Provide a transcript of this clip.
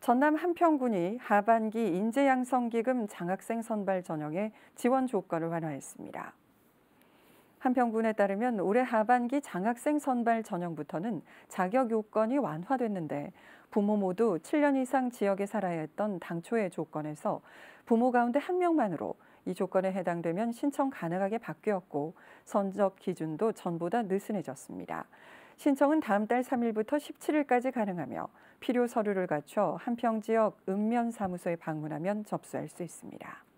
전남 한평군이 하반기 인재양성기금 장학생 선발 전형에 지원 조건을 완화했습니다. 한평군에 따르면 올해 하반기 장학생 선발 전형부터는 자격 요건이 완화됐는데 부모 모두 7년 이상 지역에 살아야 했던 당초의 조건에서 부모 가운데 한 명만으로 이 조건에 해당되면 신청 가능하게 바뀌었고 선적 기준도 전보다 느슨해졌습니다. 신청은 다음 달 3일부터 17일까지 가능하며 필요 서류를 갖춰 한평 지역 읍면사무소에 방문하면 접수할 수 있습니다.